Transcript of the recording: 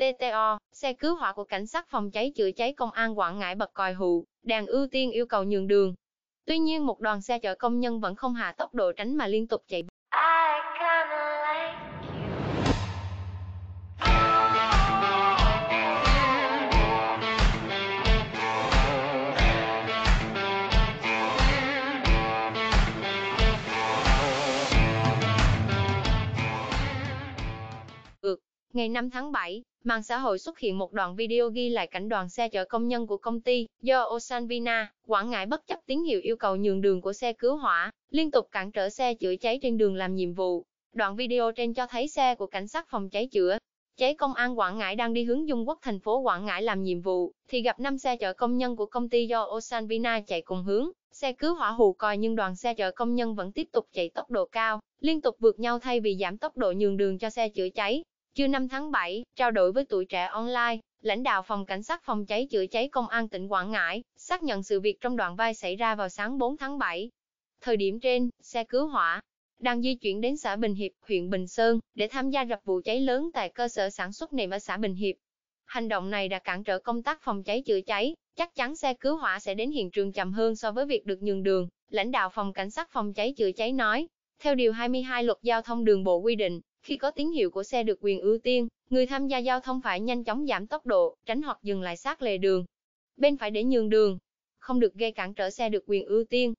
TTO, xe cứu hỏa của cảnh sát phòng cháy chữa cháy công an Quảng Ngãi bật còi hụ, đàn ưu tiên yêu cầu nhường đường. Tuy nhiên một đoàn xe chở công nhân vẫn không hạ tốc độ tránh mà liên tục chạy. Ai? Ngày 5 tháng 7, mạng xã hội xuất hiện một đoạn video ghi lại cảnh đoàn xe chở công nhân của công ty do Osan Vina, Quảng Ngãi bất chấp tín hiệu yêu cầu nhường đường của xe cứu hỏa, liên tục cản trở xe chữa cháy trên đường làm nhiệm vụ. Đoạn video trên cho thấy xe của cảnh sát phòng cháy chữa cháy công an Quảng Ngãi đang đi hướng Dung Quốc thành phố Quảng Ngãi làm nhiệm vụ thì gặp năm xe chở công nhân của công ty do Osan Vina chạy cùng hướng. Xe cứu hỏa hù còi nhưng đoàn xe chở công nhân vẫn tiếp tục chạy tốc độ cao, liên tục vượt nhau thay vì giảm tốc độ nhường đường cho xe chữa cháy. Trưa 5 tháng 7, trao đổi với tuổi trẻ online, lãnh đạo phòng cảnh sát phòng cháy chữa cháy công an tỉnh Quảng Ngãi xác nhận sự việc trong đoạn vai xảy ra vào sáng 4 tháng 7. Thời điểm trên, xe cứu hỏa đang di chuyển đến xã Bình Hiệp, huyện Bình Sơn để tham gia dập vụ cháy lớn tại cơ sở sản xuất nệm ở xã Bình Hiệp. Hành động này đã cản trở công tác phòng cháy chữa cháy, chắc chắn xe cứu hỏa sẽ đến hiện trường chậm hơn so với việc được nhường đường, lãnh đạo phòng cảnh sát phòng cháy chữa cháy nói. Theo điều 22 luật giao thông đường bộ quy định, khi có tín hiệu của xe được quyền ưu tiên, người tham gia giao thông phải nhanh chóng giảm tốc độ, tránh hoặc dừng lại sát lề đường. Bên phải để nhường đường, không được gây cản trở xe được quyền ưu tiên.